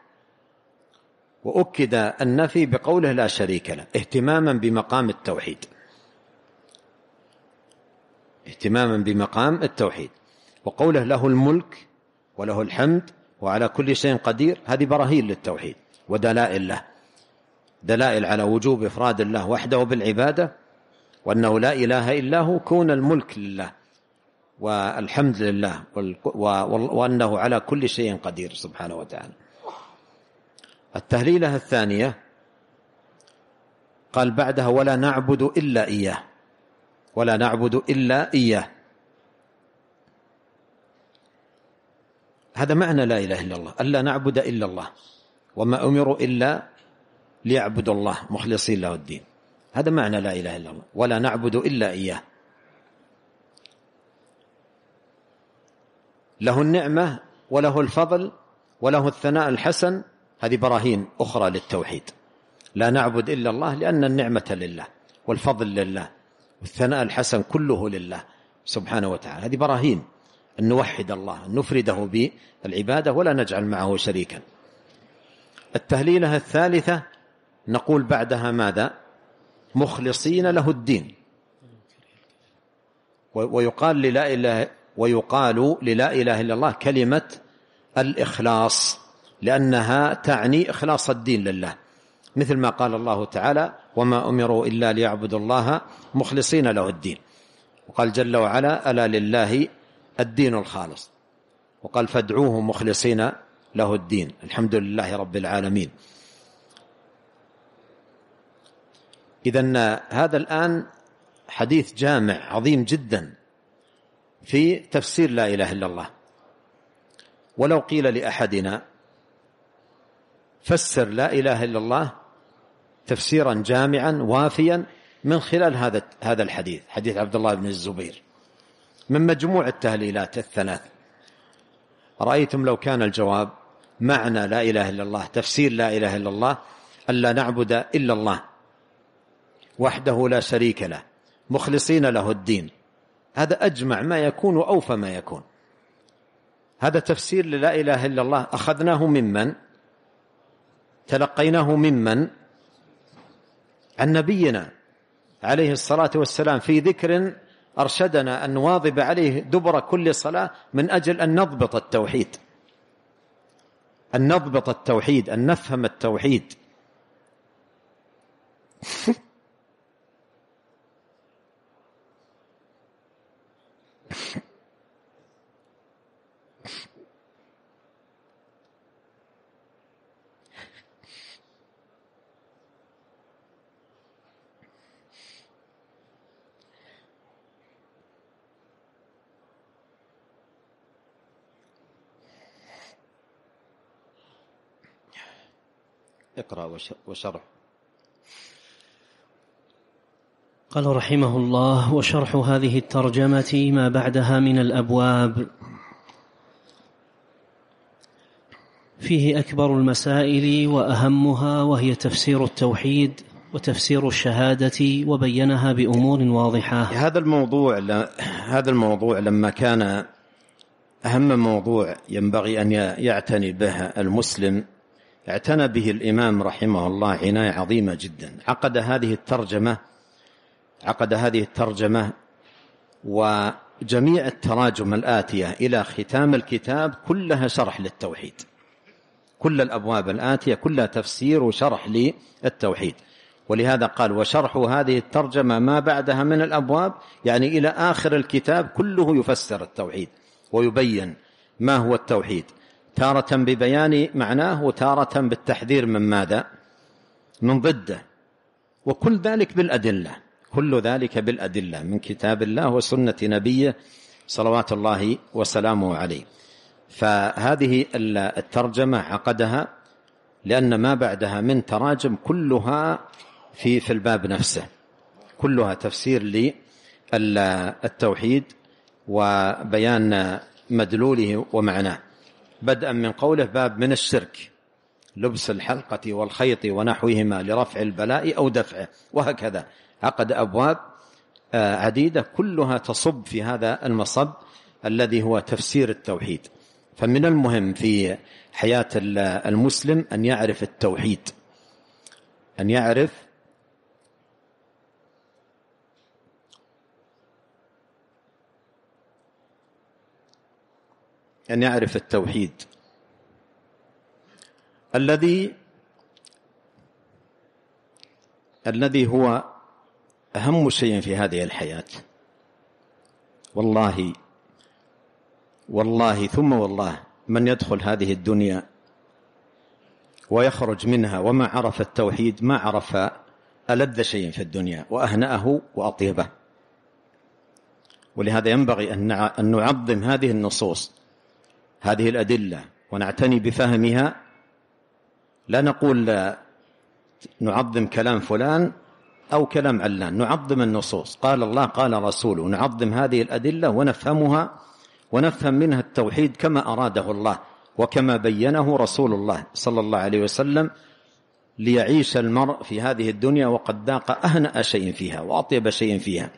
وأكد النفي بقوله لا شريك له اهتماما بمقام التوحيد اهتماما بمقام التوحيد وقوله له الملك وله الحمد وعلى كل شيء قدير هذه براهين للتوحيد ودلائل له دلائل على وجوب إفراد الله وحده بالعبادة وأنه لا إله إلا هو كون الملك لله والحمد لله وأنه على كل شيء قدير سبحانه وتعالى التهليلة الثانية قال بعدها ولا نعبد إلا إياه ولا نعبد إلا إياه هذا معنى لا إله إلا الله ألا نعبد إلا الله وما أمروا إلا ليعبدوا الله مخلصين له الدين هذا معنى لا إله إلا الله ولا نعبد إلا إياه له النعمة وله الفضل وله الثناء الحسن هذه براهين أخرى للتوحيد لا نعبد إلا الله لأن النعمة لله والفضل لله والثناء الحسن كله لله سبحانه وتعالى هذه براهين أن نوحد الله أن نفرده بالعبادة ولا نجعل معه شريكا التهليلة الثالثة نقول بعدها ماذا مخلصين له الدين ويقال للا إله ويقال للا إله إلا الله كلمة الإخلاص لأنها تعني إخلاص الدين لله مثل ما قال الله تعالى وما أمروا إلا ليعبدوا الله مخلصين له الدين وقال جل وعلا ألا لله الدين الخالص وقال فادعوه مخلصين له الدين الحمد لله رب العالمين إذا هذا الآن حديث جامع عظيم جدا في تفسير لا إله إلا الله ولو قيل لأحدنا فسر لا إله إلا الله تفسيرا جامعا وافيا من خلال هذا هذا الحديث حديث عبد الله بن الزبير من مجموع التهليلات الثلاث رأيتم لو كان الجواب معنى لا إله إلا الله تفسير لا إله إلا الله ألا نعبد إلا الله وحده لا شريك له مخلصين له الدين هذا أجمع ما يكون وأوفى ما يكون هذا تفسير للا إله إلا الله أخذناه ممن تلقيناه ممن عن نبينا عليه الصلاة والسلام في ذكر أرشدنا أن نواظب عليه دبر كل صلاة من أجل أن نضبط التوحيد أن نضبط التوحيد أن نفهم التوحيد اقرأ وشرح قال رحمه الله وشرح هذه الترجمة ما بعدها من الأبواب فيه أكبر المسائل وأهمها وهي تفسير التوحيد وتفسير الشهادة وبينها بأمور واضحة هذا الموضوع هذا الموضوع لما كان أهم موضوع ينبغي أن يعتني به المسلم اعتنى به الإمام رحمه الله عناية عظيمة جدا عقد هذه الترجمة عقد هذه الترجمة وجميع التراجم الآتية إلى ختام الكتاب كلها شرح للتوحيد كل الأبواب الآتية كلها تفسير وشرح للتوحيد ولهذا قال وشرح هذه الترجمة ما بعدها من الأبواب يعني إلى آخر الكتاب كله يفسر التوحيد ويبين ما هو التوحيد تارة ببيان معناه وتارة بالتحذير من ماذا من ضده وكل ذلك بالأدلة كل ذلك بالأدلة من كتاب الله وسنة نبيه صلوات الله وسلامه عليه فهذه الترجمة عقدها لأن ما بعدها من تراجم كلها في في الباب نفسه كلها تفسير للتوحيد وبيان مدلوله ومعناه بدءا من قوله باب من الشرك لبس الحلقة والخيط ونحوهما لرفع البلاء أو دفعه وهكذا عقد أبواب آه، عديدة كلها تصب في هذا المصب الذي هو تفسير التوحيد فمن المهم في حياة المسلم أن يعرف التوحيد أن يعرف أن يعرف التوحيد الذي الذي هو أهم شيء في هذه الحياة والله والله ثم والله من يدخل هذه الدنيا ويخرج منها وما عرف التوحيد ما عرف ألذ شيء في الدنيا وأهنأه وأطيبه ولهذا ينبغي أن نعظم هذه النصوص هذه الأدلة ونعتني بفهمها لا نقول نعظم كلام فلان أو كلام علان نعظم النصوص قال الله قال رسوله نعظم هذه الأدلة ونفهمها ونفهم منها التوحيد كما أراده الله وكما بينه رسول الله صلى الله عليه وسلم ليعيش المرء في هذه الدنيا وقد ذاق أهنأ شيء فيها وأطيب شيء فيها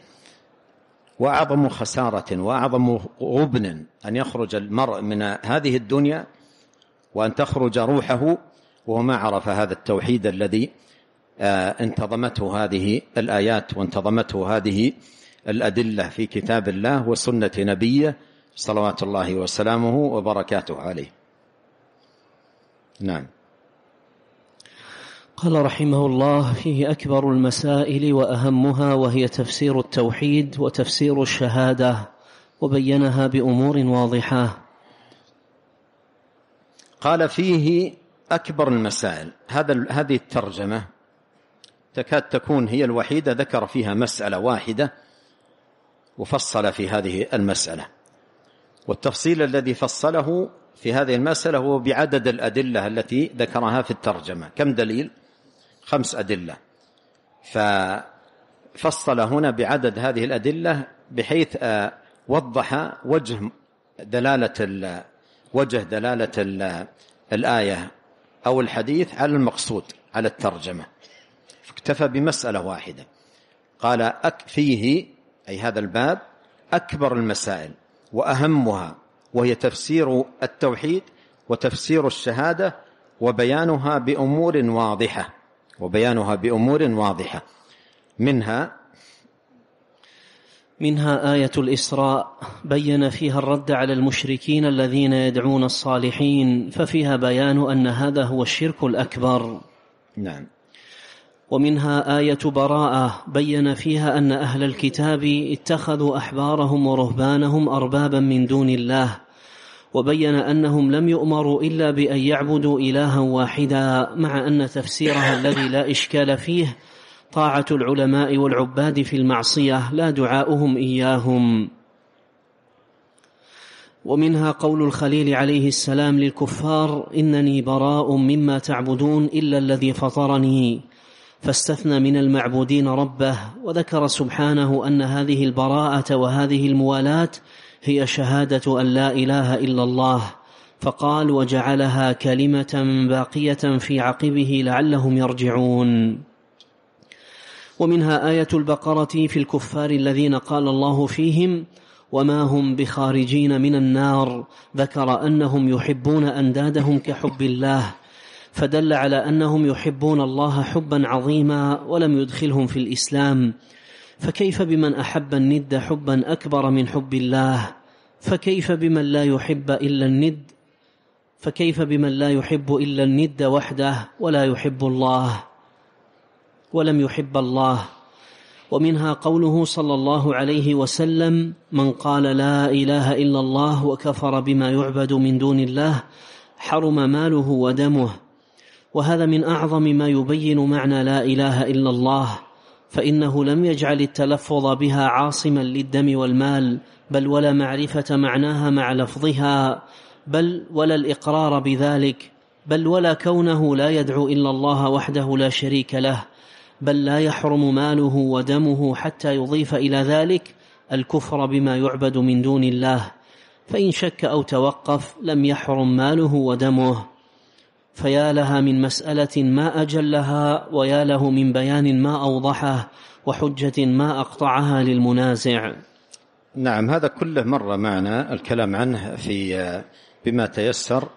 وأعظم خسارة وأعظم غبن أن يخرج المرء من هذه الدنيا وأن تخرج روحه وهو ما عرف هذا التوحيد الذي آه، انتظمته هذه الآيات وانتظمته هذه الأدلة في كتاب الله وسنة نبيه صلوات الله وسلامه وبركاته عليه نعم قال رحمه الله فيه اكبر المسائل واهمها وهي تفسير التوحيد وتفسير الشهاده وبينها بامور واضحه قال فيه اكبر المسائل هذا هذه الترجمه تكاد تكون هي الوحيده ذكر فيها مساله واحده وفصل في هذه المساله والتفصيل الذي فصله في هذه المساله هو بعدد الادله التي ذكرها في الترجمه كم دليل خمس أدلة ففصل هنا بعدد هذه الأدلة بحيث آه، وضح وجه دلالة وجه دلالة الآية أو الحديث على المقصود على الترجمة اكتفى بمسألة واحدة قال أك فيه أي هذا الباب أكبر المسائل وأهمها وهي تفسير التوحيد وتفسير الشهادة وبيانها بأمور واضحة وبيانها بأمور واضحة منها منها آية الإسراء بين فيها الرد على المشركين الذين يدعون الصالحين ففيها بيان أن هذا هو الشرك الأكبر نعم ومنها آية براءة بين فيها أن أهل الكتاب اتخذوا أحبارهم ورهبانهم أربابا من دون الله وبين انهم لم يؤمروا الا بان يعبدوا الها واحدا مع ان تفسيرها الذي لا اشكال فيه طاعه العلماء والعباد في المعصيه لا دعاؤهم اياهم ومنها قول الخليل عليه السلام للكفار انني براء مما تعبدون الا الذي فطرني فاستثنى من المعبودين ربه وذكر سبحانه ان هذه البراءه وهذه الموالاه هي شهاده ان لا اله الا الله فقال وجعلها كلمه باقيه في عقبه لعلهم يرجعون ومنها ايه البقره في الكفار الذين قال الله فيهم وما هم بخارجين من النار ذكر انهم يحبون اندادهم كحب الله فدل على انهم يحبون الله حبا عظيما ولم يدخلهم في الاسلام فكيف بمن أحب الند حبا أكبر من حب الله فكيف بمن لا يحب إلا الند فكيف بمن لا يحب إلا الند وحده ولا يحب الله ولم يحب الله ومنها قوله صلى الله عليه وسلم من قال لا إله إلا الله وكفر بما يعبد من دون الله حرم ماله ودمه وهذا من أعظم ما يبين معنى لا إله إلا الله فانه لم يجعل التلفظ بها عاصما للدم والمال بل ولا معرفه معناها مع لفظها بل ولا الاقرار بذلك بل ولا كونه لا يدعو الا الله وحده لا شريك له بل لا يحرم ماله ودمه حتى يضيف الى ذلك الكفر بما يعبد من دون الله فان شك او توقف لم يحرم ماله ودمه فيا لها من مسألة ما أجلها ويا له من بيان ما أوضحه وحجة ما أقطعها للمنازع نعم هذا كله مر معنا الكلام عنه في بما تيسر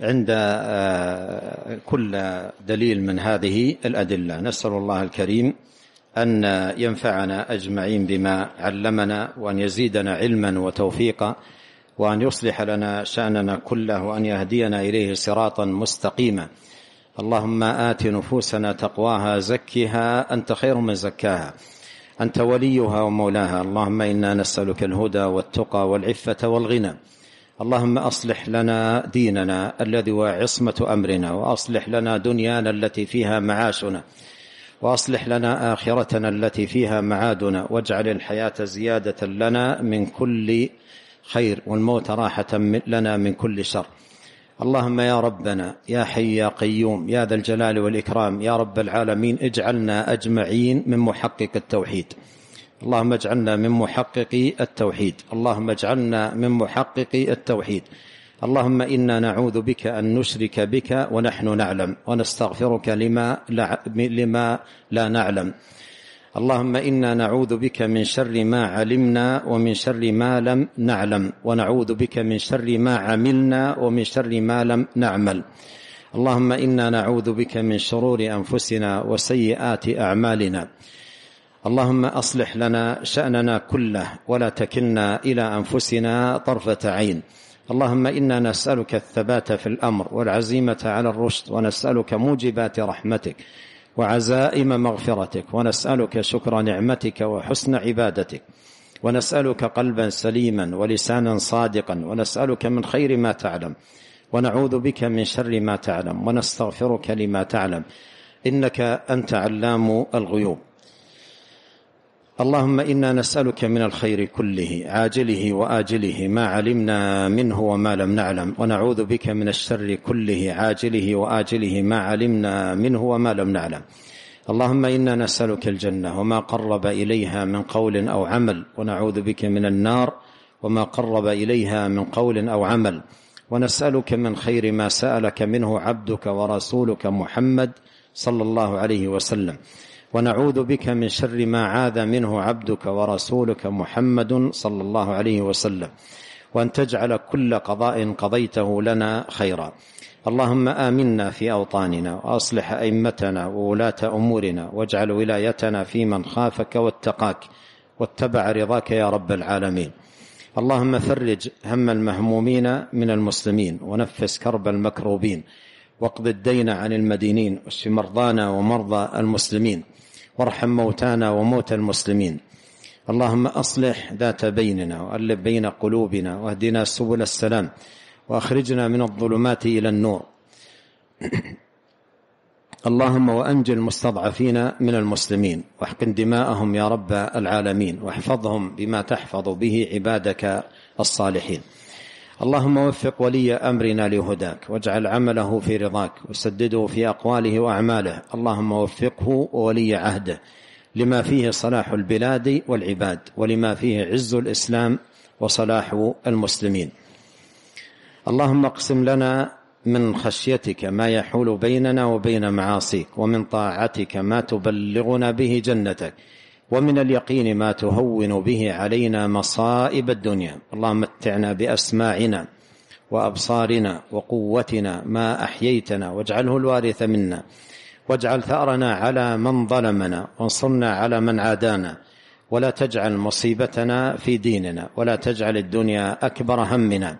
عند آه، كل دليل من هذه الأدلة نسأل الله الكريم أن ينفعنا أجمعين بما علمنا وأن يزيدنا علما وتوفيقا وأن يصلح لنا شأننا كله وأن يهدينا إليه صراطا مستقيما اللهم آت نفوسنا تقواها زكها أنت خير من زكاها أنت وليها ومولاها اللهم إنا نسألك الهدى والتقى والعفة والغنى اللهم أصلح لنا ديننا الذي هو عصمة أمرنا وأصلح لنا دنيانا التي فيها معاشنا وأصلح لنا آخرتنا التي فيها معادنا واجعل الحياة زيادة لنا من كل خير والموت راحة لنا من كل شر اللهم يا ربنا يا حي يا قيوم يا ذا الجلال والإكرام يا رب العالمين اجعلنا أجمعين من محقق التوحيد اللهم اجعلنا من محققي التوحيد اللهم اجعلنا من محققي التوحيد اللهم إنا نعوذ بك أن نشرك بك ونحن نعلم ونستغفرك لما لا, لما لا نعلم اللهم إنا نعوذ بك من شر ما علمنا ومن شر ما لم نعلم ونعوذ بك من شر ما عملنا ومن شر ما لم نعمل اللهم إنا نعوذ بك من شرور أنفسنا وسيئات أعمالنا اللهم أصلح لنا شأننا كله ولا تكلنا إلى أنفسنا طرفة عين اللهم إنا نسألك الثبات في الأمر والعزيمة على الرشد ونسألك موجبات رحمتك وعزائم مغفرتك ونسألك شكر نعمتك وحسن عبادتك ونسألك قلبا سليما ولسانا صادقا ونسألك من خير ما تعلم ونعوذ بك من شر ما تعلم ونستغفرك لما تعلم إنك أنت علام الغيوب اللهم إنا نسألك من الخير كله عاجله وآجله ما علمنا منه وما لم نعلم ونعوذ بك من الشر كله عاجله وآجله ما علمنا منه وما لم نعلم اللهم إنا نسألك الجنة وما قرب إليها من قول أو عمل ونعوذ بك من النار وما قرب إليها من قول أو عمل ونسألك من خير ما سألك منه عبدك ورسولك محمد صلى الله عليه وسلم ونعوذ بك من شر ما عاذ منه عبدك ورسولك محمد صلى الله عليه وسلم وأن تجعل كل قضاء قضيته لنا خيرا اللهم آمنا في أوطاننا وأصلح أئمتنا وولاة أمورنا واجعل ولايتنا في من خافك واتقاك واتبع رضاك يا رب العالمين اللهم فرج هم المهمومين من المسلمين ونفس كرب المكروبين واقض الدين عن المدينين واشف مرضانا ومرضى المسلمين وارحم موتانا وموتى المسلمين اللهم أصلح ذات بيننا وألف بين قلوبنا واهدنا سبل السلام وأخرجنا من الظلمات إلى النور اللهم وأنجل المستضعفين من المسلمين واحقن دماءهم يا رب العالمين واحفظهم بما تحفظ به عبادك الصالحين اللهم وفق ولي امرنا لهداك واجعل عمله في رضاك وسدده في اقواله واعماله اللهم وفقه وولي عهده لما فيه صلاح البلاد والعباد ولما فيه عز الاسلام وصلاح المسلمين اللهم اقسم لنا من خشيتك ما يحول بيننا وبين معاصيك ومن طاعتك ما تبلغنا به جنتك ومن اليقين ما تهون به علينا مصائب الدنيا اللهم متعنا بأسماعنا وأبصارنا وقوتنا ما أحييتنا واجعله الوارث منا واجعل ثأرنا على من ظلمنا وانصرنا على من عادانا ولا تجعل مصيبتنا في ديننا ولا تجعل الدنيا أكبر همنا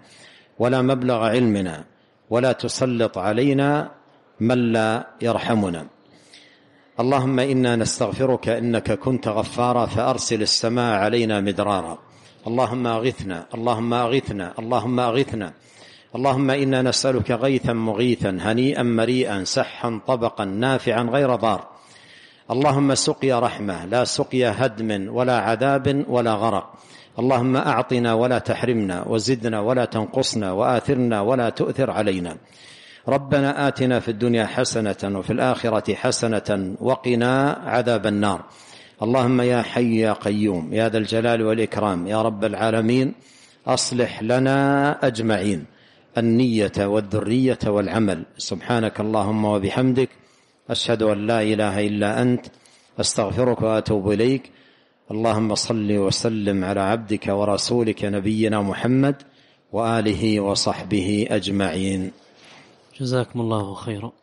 ولا مبلغ علمنا ولا تسلط علينا من لا يرحمنا اللهم إنا نستغفرك إنك كنت غفارا فأرسل السماء علينا مدرارا اللهم أغثنا اللهم أغثنا اللهم أغثنا اللهم إنا نسألك غيثا مغيثا هنيئا مريئا سحا طبقا نافعا غير ضار اللهم سقيا رحمة لا سقيا هدم ولا عذاب ولا غرق اللهم أعطنا ولا تحرمنا وزدنا ولا تنقصنا وآثرنا ولا تؤثر علينا ربنا آتنا في الدنيا حسنة وفي الآخرة حسنة وقنا عذاب النار اللهم يا حي يا قيوم يا ذا الجلال والإكرام يا رب العالمين أصلح لنا أجمعين النية والذرية والعمل سبحانك اللهم وبحمدك أشهد أن لا إله إلا أنت أستغفرك وأتوب إليك اللهم صل وسلم على عبدك ورسولك نبينا محمد وآله وصحبه أجمعين جزاكم الله خيرا